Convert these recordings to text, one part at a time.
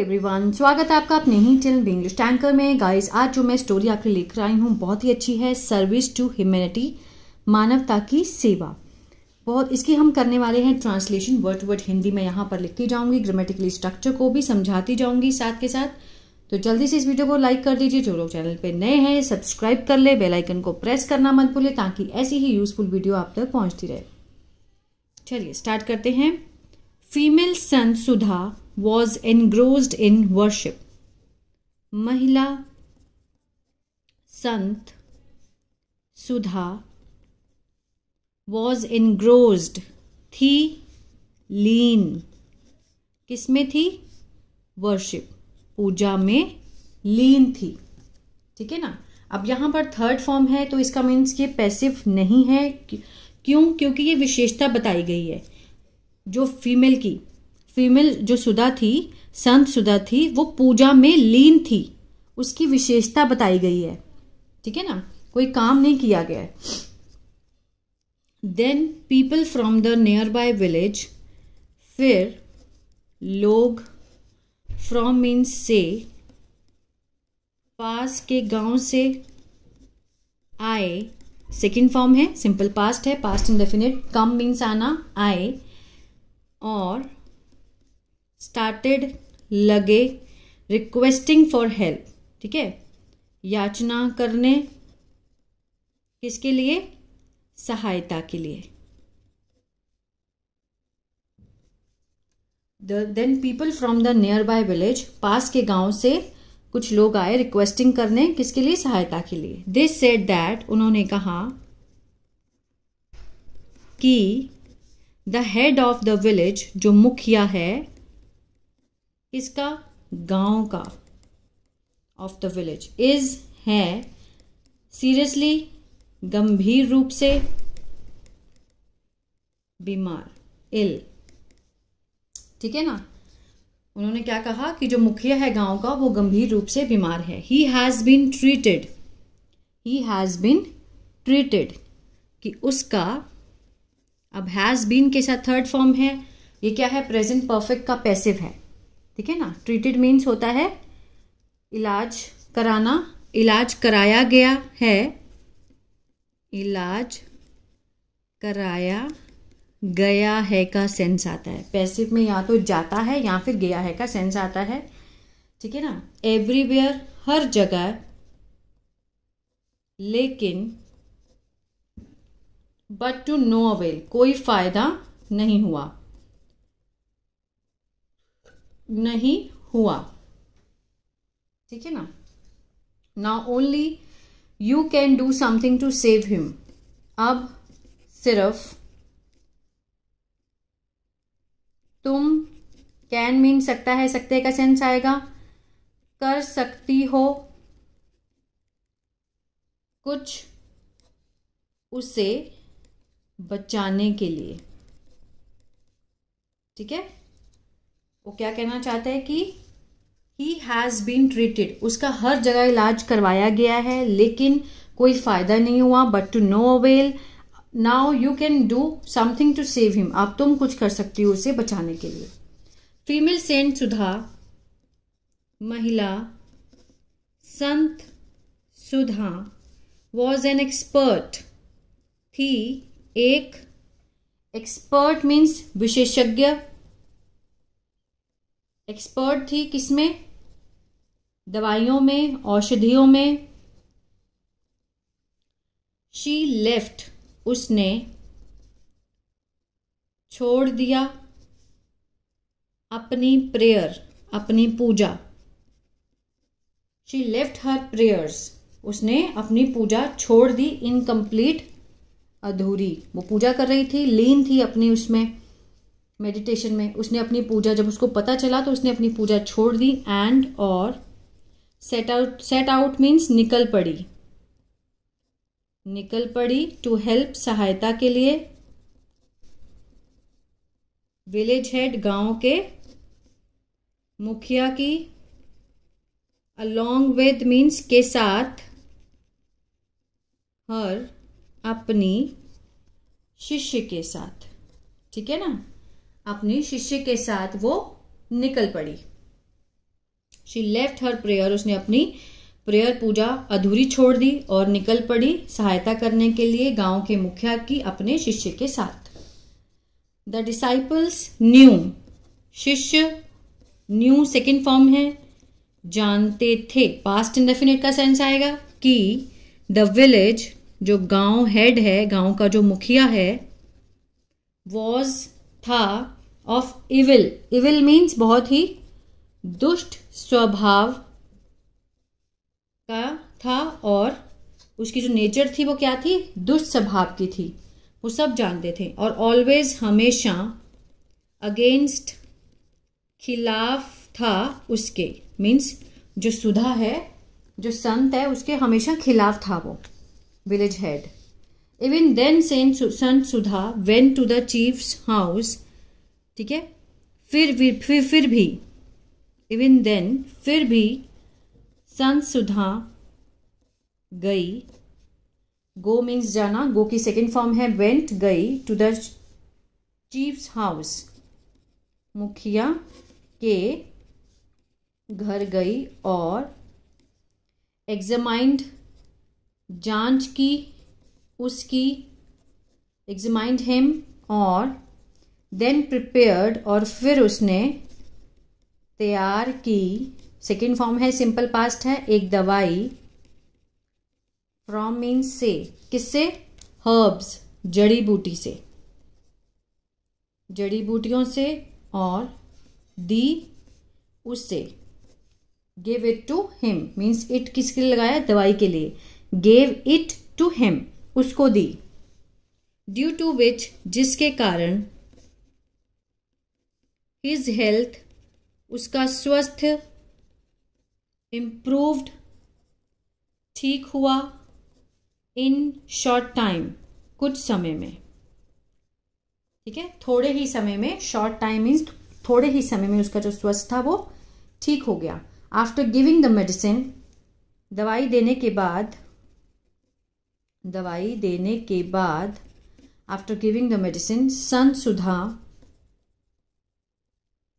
everyone स्वागत है आपका अपने ही चैनल इंग्लिश टैंकर में गाइस आज जो मैं स्टोरी आपके लेकर आई हूँ बहुत ही अच्छी है सर्विस टू ह्यूमैनिटी मानवता की सेवा बहुत इसकी हम करने वाले हैं translation word to word Hindi में यहाँ पर लिखती जाऊंगी ग्रामेटिकली स्ट्रक्चर को भी समझाती जाऊंगी साथ के साथ तो जल्दी से इस वीडियो को लाइक कर दीजिए जो लोग चैनल पर नए हैं सब्सक्राइब कर ले बेलाइकन को प्रेस करना मत भूलें ताकि ऐसी ही यूजफुल वीडियो आप तक पहुँचती रहे चलिए स्टार्ट करते हैं female saint Sudha was engrossed in worship महिला संत सुधा वॉज एनग्रोज थी लीन किस में थी वर्शिप पूजा में लीन थी ठीक है ना अब यहाँ पर थर्ड फॉर्म है तो इसका मीन्स ये पैसिव नहीं है क्यों क्योंकि ये विशेषता बताई गई है जो फीमेल की फीमेल जो सुधा थी संत सुधा थी वो पूजा में लीन थी उसकी विशेषता बताई गई है ठीक है ना कोई काम नहीं किया गया है then people from the nearby village फिर लोग फ्रॉम मीन्स से पास के गांव से आए सेकेंड फॉर्म है सिंपल पास्ट है past indefinite come means आना आए और स्टार्टेड लगे रिक्वेस्टिंग फॉर हेल्प ठीक है याचना करने किसके लिए सहायता के लिए then people from the nearby village पास के गांव से कुछ लोग आए रिक्वेस्टिंग करने किसके लिए सहायता के लिए दे सेड दैट उन्होंने कहा कि the head of the village जो मुखिया है किसका गांव का ऑफ द विलेज इज है सीरियसली गंभीर रूप से बीमार इल ठीक है ना उन्होंने क्या कहा कि जो मुखिया है गांव का वो गंभीर रूप से बीमार है he has been treated he has been treated कि उसका अब हैज़ बीन के साथ थर्ड फॉर्म है ये क्या है प्रेजेंट परफेक्ट का पैसिव है ठीक है ना ट्रीटेड मीन्स होता है इलाज कराना इलाज कराया गया है इलाज कराया गया है का सेंस आता है पैसिव में या तो जाता है या फिर गया है का सेंस आता है ठीक है ना एवरीवेयर हर जगह लेकिन बट टू नो अवेल कोई फायदा नहीं हुआ नहीं हुआ ठीक है ना now only you can do something to save him अब सिर्फ तुम कैन मीन सकता है सकते का सेंस आएगा कर सकती हो कुछ उसे बचाने के लिए ठीक है वो क्या कहना चाहता है कि ही हैज़ बीन ट्रीटेड उसका हर जगह इलाज करवाया गया है लेकिन कोई फ़ायदा नहीं हुआ but to no avail now you can do something to save him आप तुम कुछ कर सकती हो उसे बचाने के लिए फीमेल सेंट सुधा महिला संत सुधा वॉज एन एक्सपर्ट थी एक एक्सपर्ट मीन्स विशेषज्ञ एक्सपर्ट थी किसमें दवाइयों में औषधियों में शी लेफ्ट उसने छोड़ दिया अपनी प्रेयर अपनी पूजा शी लेफ्ट हर प्रेयर्स उसने अपनी पूजा छोड़ दी इनकम्प्लीट अधूरी वो पूजा कर रही थी लीन थी अपनी उसमें मेडिटेशन में उसने अपनी पूजा जब उसको पता चला तो उसने अपनी पूजा छोड़ दी एंड और set out set out means निकल पड़ी निकल पड़ी टू हेल्प सहायता के लिए विलेज हेड गांव के मुखिया की अलॉन्ग विद मीन्स के साथ हर अपनी शिष्य के साथ ठीक है ना अपने शिष्य के साथ वो निकल पड़ी शी लेफ्ट हर प्रेयर उसने अपनी प्रेयर पूजा अधूरी छोड़ दी और निकल पड़ी सहायता करने के लिए गांव के मुखिया की अपने शिष्य के साथ द डिसाइपल्स न्यू शिष्य न्यू सेकेंड फॉर्म है जानते थे पास्ट इंडेफिनेट का सेंस आएगा कि द विलेज जो गांव हेड है गांव का जो मुखिया है वॉज था ऑफ इविल इविल मीन्स बहुत ही दुष्ट स्वभाव का था और उसकी जो नेचर थी वो क्या थी दुष्ट स्वभाव की थी वो सब जानते थे और ऑलवेज हमेशा अगेंस्ट खिलाफ था उसके मीन्स जो सुधा है जो संत है उसके हमेशा खिलाफ था वो village head even then saint संत Sudha went to the chief's house ठीक है फिर भी फिर फिर भी इवन देन फिर भी सन सुधा गई गो मीन्स जाना गो की सेकेंड फॉर्म है वेंट गई टू द चीफ्स हाउस मुखिया के घर गई और एग्जामाइंड जांच की उसकी एग्जामाइंड हिम और देन प्रिपेयर्ड और फिर उसने तैयार की सेकेंड फॉर्म है सिंपल पास्ट है एक दवाई फ्रॉम मीन्स से किससे हर्ब्स जड़ी बूटी से जड़ी बूटियों से और दी उससे gave it to him means it किसके लिए लगाया दवाई के लिए गेव इट टू हिम उसको दी ड्यू टू विच जिसके कारण हिज हेल्थ उसका स्वस्थ इम्प्रूव्ड ठीक हुआ इन शॉर्ट टाइम कुछ समय में ठीक है थोड़े ही समय में शॉर्ट टाइम मीन्स थोड़े ही समय में उसका जो स्वस्थ था वो ठीक हो गया आफ्टर गिविंग द मेडिसिन दवाई देने के बाद दवाई देने के बाद after giving the medicine saint Sudha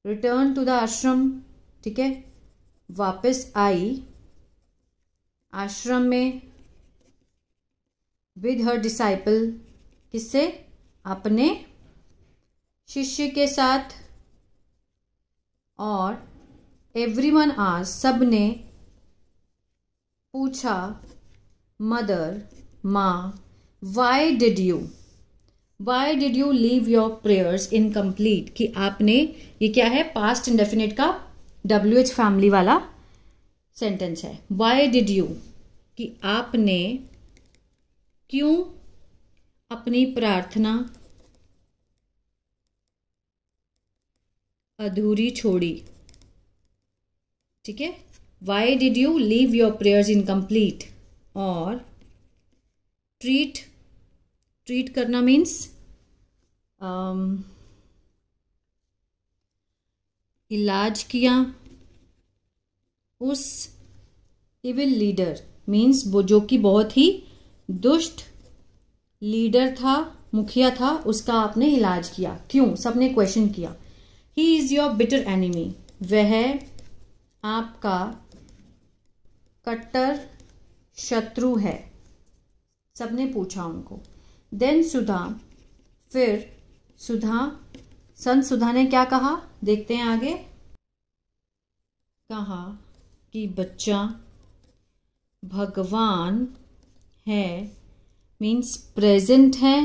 return to the ashram ठीक है वापस आई आश्रम में विद हर डिसाइपल किससे अपने शिष्य के साथ और एवरी वन आज सब ने पूछा मदर माँ why did you why did you leave your prayers incomplete कि आपने ये क्या है पास्ट इंडेफिनेट का डब्ल्यू एच फैमिली वाला सेंटेंस है वाई डिड यू कि आपने क्यों अपनी प्रार्थना अधूरी छोड़ी ठीक है why did you leave your prayers incomplete और ट्रीट ट्रीट करना मीन्स um, इलाज किया उस इविल लीडर मीन्स वो जो कि बहुत ही दुष्ट लीडर था मुखिया था उसका आपने इलाज किया क्यों सबने क्वेश्चन किया he is your bitter enemy वह आपका कट्टर शत्रु है सबने पूछा उनको देन सुधा फिर सुधा संत सुधा ने क्या कहा देखते हैं आगे कहा कि बच्चा भगवान है मीन्स प्रेजेंट है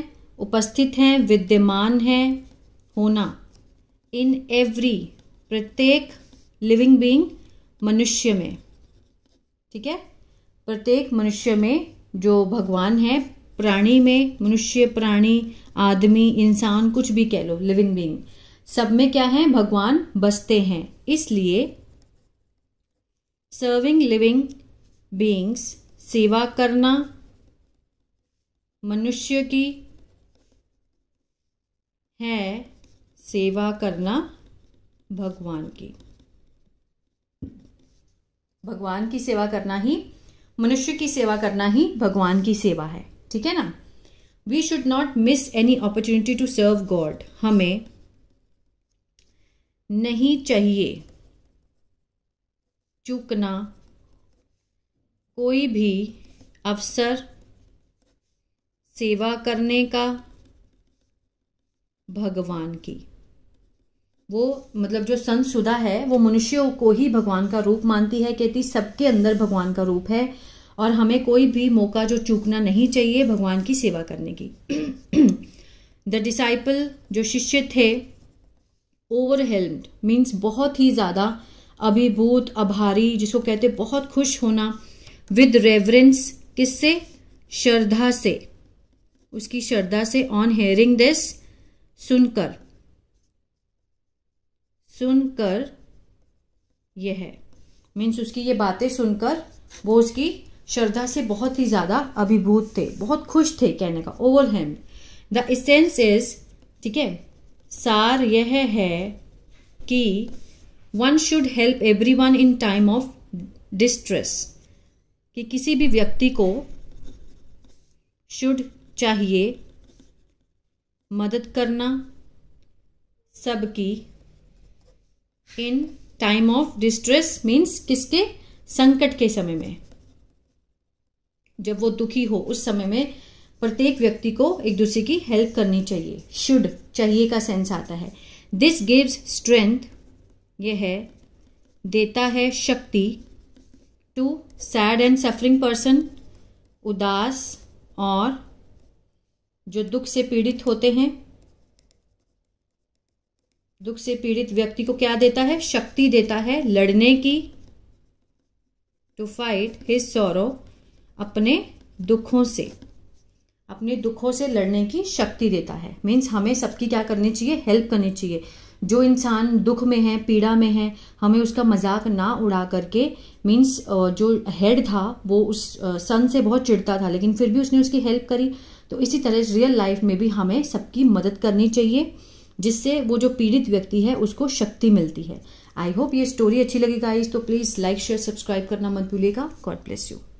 उपस्थित हैं विद्यमान है होना इन एवरी प्रत्येक लिविंग बीइंग मनुष्य में ठीक है प्रत्येक मनुष्य में जो भगवान है प्राणी में मनुष्य प्राणी आदमी इंसान कुछ भी कह लो लिविंग बींग सब में क्या है भगवान बसते हैं इसलिए सर्विंग लिविंग बींग्स सेवा करना मनुष्य की है सेवा करना भगवान की भगवान की सेवा करना ही मनुष्य की सेवा करना ही भगवान की सेवा है ठीक है ना we should not miss any opportunity to serve God हमें नहीं चाहिए चूकना कोई भी अवसर सेवा करने का भगवान की वो मतलब जो संत सुधा है वो मनुष्यों को ही भगवान का रूप मानती है कहती सबके अंदर भगवान का रूप है और हमें कोई भी मौका जो चूकना नहीं चाहिए भगवान की सेवा करने की द डिसाइपल जो शिष्य थे ओवर ओवरहेल्म्ड मीन्स बहुत ही ज़्यादा अभिभूत आभारी जिसको कहते बहुत खुश होना विद रेवरेंस किससे श्रद्धा से उसकी श्रद्धा से ऑन हेयरिंग दिस सुनकर सुनकर यह है मीन्स उसकी ये बातें सुनकर वो उसकी श्रद्धा से बहुत ही ज़्यादा अभिभूत थे बहुत खुश थे कहने का ओवरहेम्ड द इसेंस इज ठीक है सार यह है कि one should help everyone in time of distress कि किसी भी व्यक्ति को शुड चाहिए मदद करना सबकी in time of distress means किसके संकट के समय में जब वो दुखी हो उस समय में प्रत्येक व्यक्ति को एक दूसरे की हेल्प करनी चाहिए शुड चाहिए का सेंस आता है दिस गिव्स स्ट्रेंथ यह है देता है शक्ति to sad and suffering person उदास और जो दुख से पीड़ित होते हैं दुख से पीड़ित व्यक्ति को क्या देता है शक्ति देता है लड़ने की टू फाइट हिज सौरव अपने दुखों से अपने दुखों से लड़ने की शक्ति देता है मीन्स हमें सबकी क्या करनी चाहिए हेल्प करनी चाहिए जो इंसान दुख में है पीड़ा में है हमें उसका मजाक ना उड़ा करके मीन्स जो हेड था वो उस सन से बहुत चिढ़ता था लेकिन फिर भी उसने उसकी हेल्प करी तो इसी तरह रियल लाइफ में भी हमें सबकी मदद करनी चाहिए जिससे वो जो पीड़ित व्यक्ति है उसको शक्ति मिलती है आई होप ये स्टोरी अच्छी लगी गाइस तो प्लीज़ लाइक शेयर सब्सक्राइब करना मत भूलिएगा गॉड ब्लेस यू